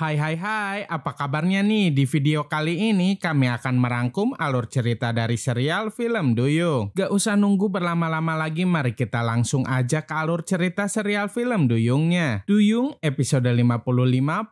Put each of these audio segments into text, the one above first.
Hai hai hai, apa kabarnya nih? Di video kali ini kami akan merangkum alur cerita dari serial film Duyung. Gak usah nunggu berlama-lama lagi, mari kita langsung aja ke alur cerita serial film Duyungnya. Duyung episode 55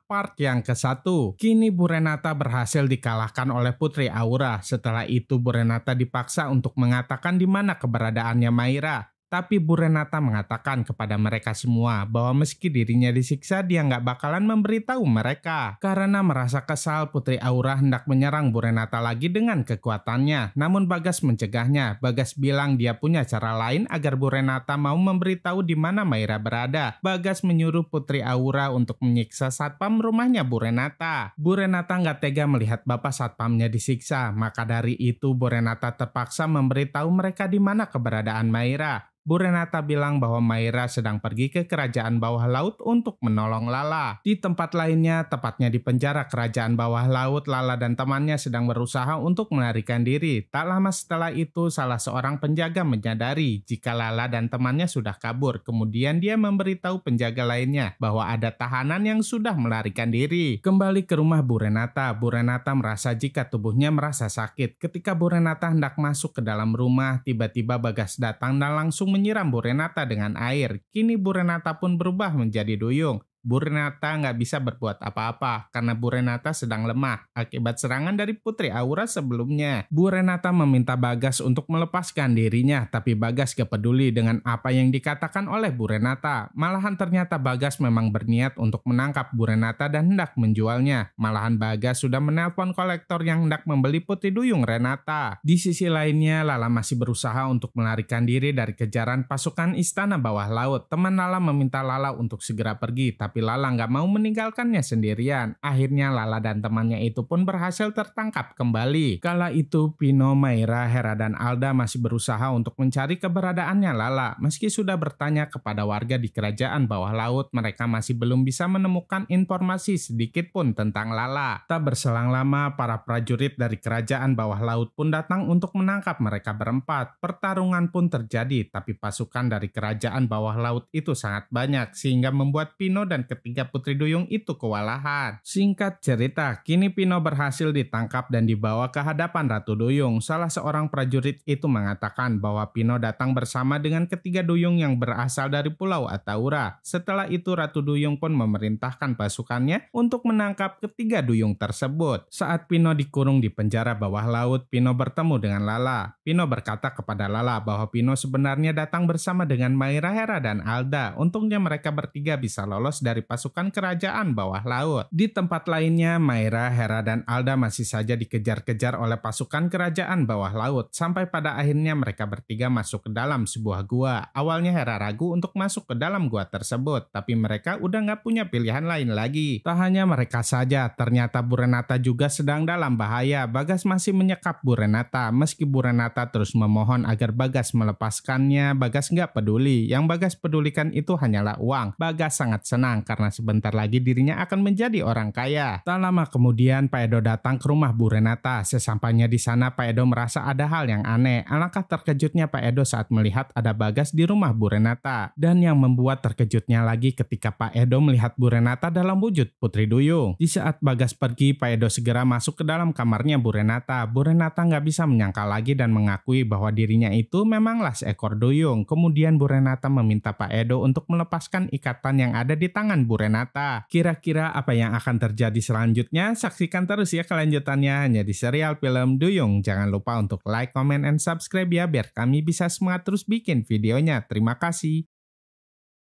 part yang ke-1. Kini Bu Renata berhasil dikalahkan oleh Putri Aura. Setelah itu Bu Renata dipaksa untuk mengatakan di mana keberadaannya Maira. Tapi Bu Renata mengatakan kepada mereka semua bahwa meski dirinya disiksa dia nggak bakalan memberitahu mereka. Karena merasa kesal Putri Aura hendak menyerang Bu Renata lagi dengan kekuatannya. Namun Bagas mencegahnya. Bagas bilang dia punya cara lain agar Bu Renata mau memberitahu di mana Maira berada. Bagas menyuruh Putri Aura untuk menyiksa satpam rumahnya Bu Renata. Bu Renata nggak tega melihat bapak satpamnya disiksa. Maka dari itu Bu Renata terpaksa memberitahu mereka di mana keberadaan Maira. Bu Renata bilang bahwa Maira sedang pergi ke kerajaan bawah laut untuk menolong Lala. Di tempat lainnya, tepatnya di penjara kerajaan bawah laut, Lala dan temannya sedang berusaha untuk melarikan diri. Tak lama setelah itu, salah seorang penjaga menyadari jika Lala dan temannya sudah kabur. Kemudian dia memberitahu penjaga lainnya bahwa ada tahanan yang sudah melarikan diri. Kembali ke rumah Bu Renata, Bu Renata merasa jika tubuhnya merasa sakit. Ketika Bu Renata hendak masuk ke dalam rumah, tiba-tiba Bagas datang dan langsung menyiram Bu Renata dengan air. Kini Bu Renata pun berubah menjadi duyung. Bu Renata nggak bisa berbuat apa-apa karena Bu Renata sedang lemah akibat serangan dari Putri Aura sebelumnya. Bu Renata meminta Bagas untuk melepaskan dirinya, tapi Bagas gak peduli dengan apa yang dikatakan oleh Bu Renata. Malahan ternyata Bagas memang berniat untuk menangkap Bu Renata dan hendak menjualnya. Malahan Bagas sudah menelpon kolektor yang hendak membeli Putri Duyung Renata. Di sisi lainnya, Lala masih berusaha untuk melarikan diri dari kejaran pasukan istana bawah laut. Teman Lala meminta Lala untuk segera pergi, tapi tapi Lala nggak mau meninggalkannya sendirian. Akhirnya Lala dan temannya itu pun berhasil tertangkap kembali. Kala itu Pino, Maira, Hera, dan Alda masih berusaha untuk mencari keberadaannya Lala. Meski sudah bertanya kepada warga di kerajaan bawah laut, mereka masih belum bisa menemukan informasi sedikit pun tentang Lala. Tak berselang lama, para prajurit dari kerajaan bawah laut pun datang untuk menangkap mereka berempat. Pertarungan pun terjadi, tapi pasukan dari kerajaan bawah laut itu sangat banyak sehingga membuat Pino dan ketiga Putri Duyung itu kewalahan. Singkat cerita, kini Pino berhasil ditangkap dan dibawa ke hadapan Ratu Duyung. Salah seorang prajurit itu mengatakan bahwa Pino datang bersama dengan ketiga Duyung yang berasal dari Pulau Ataura. Setelah itu Ratu Duyung pun memerintahkan pasukannya untuk menangkap ketiga Duyung tersebut. Saat Pino dikurung di penjara bawah laut, Pino bertemu dengan Lala. Pino berkata kepada Lala bahwa Pino sebenarnya datang bersama dengan Maira Hera dan Alda. Untungnya mereka bertiga bisa lolos dari pasukan kerajaan bawah laut. Di tempat lainnya, Maira, Hera, dan Alda masih saja dikejar-kejar oleh pasukan kerajaan bawah laut sampai pada akhirnya mereka bertiga masuk ke dalam sebuah gua. Awalnya Hera ragu untuk masuk ke dalam gua tersebut, tapi mereka udah nggak punya pilihan lain lagi. Tak hanya mereka saja, ternyata Burenata juga sedang dalam bahaya. Bagas masih menyekap Burenata, meski Burenata terus memohon agar Bagas melepaskannya, Bagas nggak peduli. Yang Bagas pedulikan itu hanyalah uang. Bagas sangat senang senang karena sebentar lagi dirinya akan menjadi orang kaya. Tak lama kemudian Pak Edo datang ke rumah Bu Renata. Sesampainya di sana Pak Edo merasa ada hal yang aneh. Alangkah terkejutnya Pak Edo saat melihat ada Bagas di rumah Bu Renata. Dan yang membuat terkejutnya lagi ketika Pak Edo melihat Bu Renata dalam wujud Putri Duyung. Di saat Bagas pergi, Pak Edo segera masuk ke dalam kamarnya Bu Renata. Bu Renata nggak bisa menyangka lagi dan mengakui bahwa dirinya itu memanglah seekor duyung. Kemudian Bu Renata meminta Pak Edo untuk melepaskan ikatan yang ada di tangan tangan Bu Renata. Kira-kira apa yang akan terjadi selanjutnya? Saksikan terus ya kelanjutannya hanya di serial film Duyung. Jangan lupa untuk like, comment, and subscribe ya biar kami bisa semangat terus bikin videonya. Terima kasih.